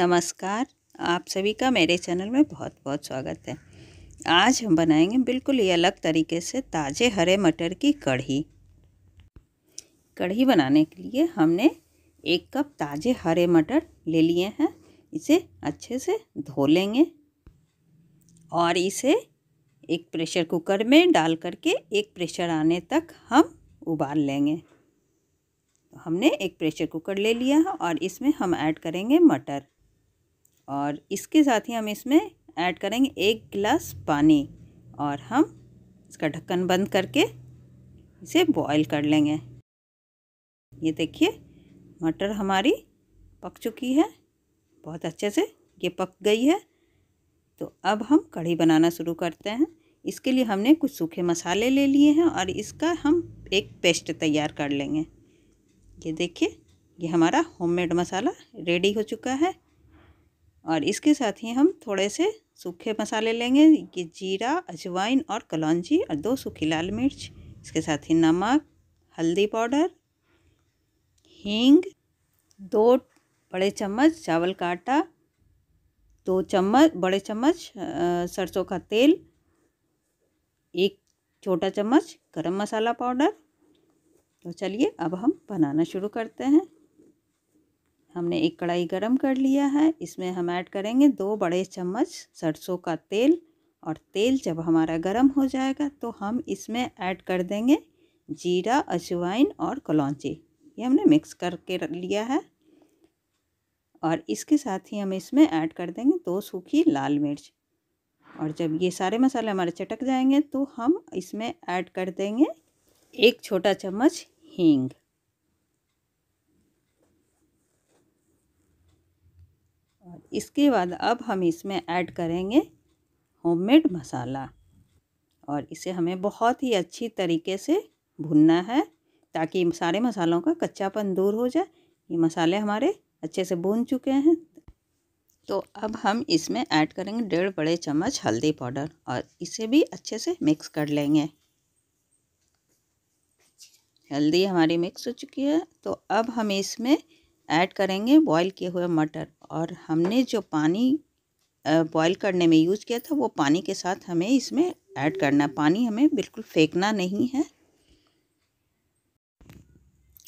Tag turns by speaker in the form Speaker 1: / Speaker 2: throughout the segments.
Speaker 1: नमस्कार आप सभी का मेरे चैनल में बहुत बहुत स्वागत है आज हम बनाएंगे बिल्कुल ही अलग तरीके से ताज़े हरे मटर की कढ़ी कढ़ी बनाने के लिए हमने एक कप ताज़े हरे मटर ले लिए हैं इसे अच्छे से धो लेंगे और इसे एक प्रेशर कुकर में डाल करके एक प्रेशर आने तक हम उबाल लेंगे तो हमने एक प्रेशर कुकर ले लिया है और इसमें हम ऐड करेंगे मटर और इसके साथ ही हम इसमें ऐड करेंगे एक गिलास पानी और हम इसका ढक्कन बंद करके इसे बॉईल कर लेंगे ये देखिए मटर हमारी पक चुकी है बहुत अच्छे से ये पक गई है तो अब हम कढ़ी बनाना शुरू करते हैं इसके लिए हमने कुछ सूखे मसाले ले लिए हैं और इसका हम एक पेस्ट तैयार कर लेंगे ये देखिए ये हमारा होममेड मसाला रेडी हो चुका है और इसके साथ ही हम थोड़े से सूखे मसाले लेंगे कि जीरा अजवाइन और कलौंजी और दो सूखी लाल मिर्च इसके साथ ही नमक हल्दी पाउडर हींग दो बड़े चम्मच चावल का आटा दो चम्मच बड़े चम्मच सरसों का तेल एक छोटा चम्मच गरम मसाला पाउडर तो चलिए अब हम बनाना शुरू करते हैं हमने एक कढ़ाई गरम कर लिया है इसमें हम ऐड करेंगे दो बड़े चम्मच सरसों का तेल और तेल जब हमारा गरम हो जाएगा तो हम इसमें ऐड कर देंगे जीरा अजवाइन और कलौची ये हमने मिक्स करके रख लिया है और इसके साथ ही हम इसमें ऐड कर देंगे दो सूखी लाल मिर्च और जब ये सारे मसाले हमारे चटक जाएंगे तो हम इसमें ऐड कर देंगे एक छोटा चम्मच हींग इसके बाद अब हम इसमें ऐड करेंगे होममेड मसाला और इसे हमें बहुत ही अच्छी तरीके से भुनना है ताकि सारे मसालों का कच्चापन दूर हो जाए ये मसाले हमारे अच्छे से भून चुके हैं तो अब हम इसमें ऐड करेंगे डेढ़ बड़े चम्मच हल्दी पाउडर और इसे भी अच्छे से मिक्स कर लेंगे हल्दी हमारी मिक्स हो चुकी है तो अब हम इसमें ऐड करेंगे बॉईल किए हुए मटर और हमने जो पानी बॉईल करने में यूज़ किया था वो पानी के साथ हमें इसमें ऐड करना पानी हमें बिल्कुल फेंकना नहीं है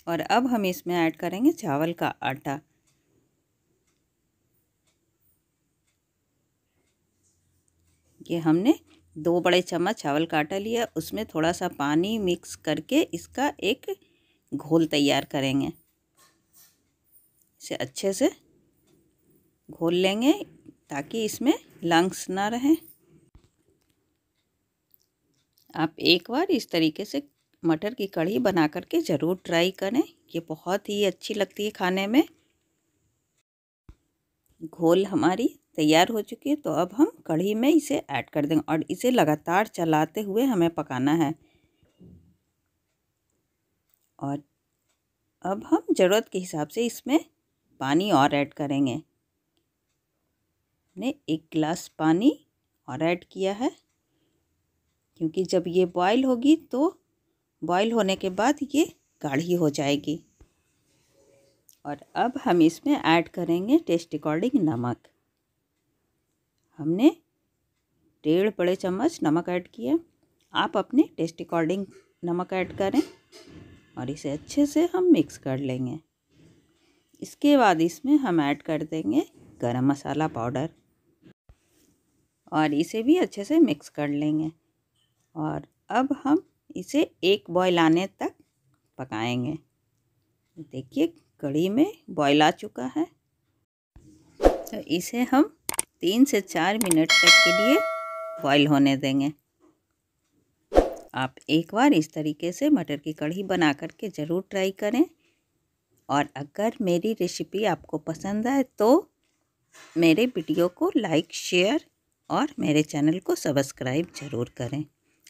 Speaker 1: और अब हम इसमें ऐड करेंगे चावल का आटा ये हमने दो बड़े चम्मच चावल का आटा लिया उसमें थोड़ा सा पानी मिक्स करके इसका एक घोल तैयार करेंगे इसे अच्छे से घोल लेंगे ताकि इसमें लंग्स ना रहें आप एक बार इस तरीके से मटर की कढ़ी बना करके ज़रूर ट्राई करें ये बहुत ही अच्छी लगती है खाने में घोल हमारी तैयार हो चुकी है तो अब हम कढ़ी में इसे ऐड कर देंगे और इसे लगातार चलाते हुए हमें पकाना है और अब हम ज़रूरत के हिसाब से इसमें पानी और ऐड करेंगे हमने एक गिलास पानी और ऐड किया है क्योंकि जब ये बॉईल होगी तो बॉईल होने के बाद ये गाढ़ी हो जाएगी और अब हम इसमें ऐड करेंगे टेस्ट अकॉर्डिंग नमक हमने डेढ़ बड़े चम्मच नमक ऐड किया आप अपने टेस्ट अकॉर्डिंग नमक ऐड करें और इसे अच्छे से हम मिक्स कर लेंगे इसके बाद इसमें हम ऐड कर देंगे गरम मसाला पाउडर और इसे भी अच्छे से मिक्स कर लेंगे और अब हम इसे एक बॉयल आने तक पकाएंगे देखिए कड़ी में बॉयल आ चुका है तो इसे हम तीन से चार मिनट तक के लिए बॉयल होने देंगे आप एक बार इस तरीके से मटर की कढ़ी बना करके ज़रूर ट्राई करें और अगर मेरी रेसिपी आपको पसंद आए तो मेरे वीडियो को लाइक शेयर और मेरे चैनल को सब्सक्राइब ज़रूर करें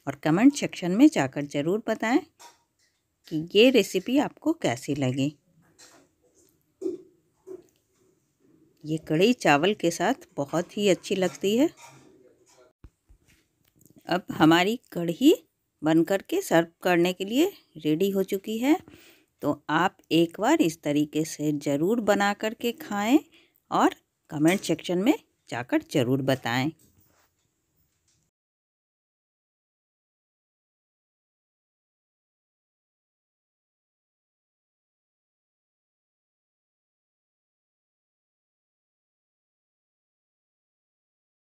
Speaker 1: और कमेंट सेक्शन में जाकर ज़रूर बताएं कि ये रेसिपी आपको कैसी लगी ये कड़ी चावल के साथ बहुत ही अच्छी लगती है अब हमारी कढ़ी बनकर के सर्व करने के लिए रेडी हो चुकी है तो आप एक बार इस तरीके से ज़रूर बना कर के खाएँ और कमेंट सेक्शन में जाकर ज़रूर बताएं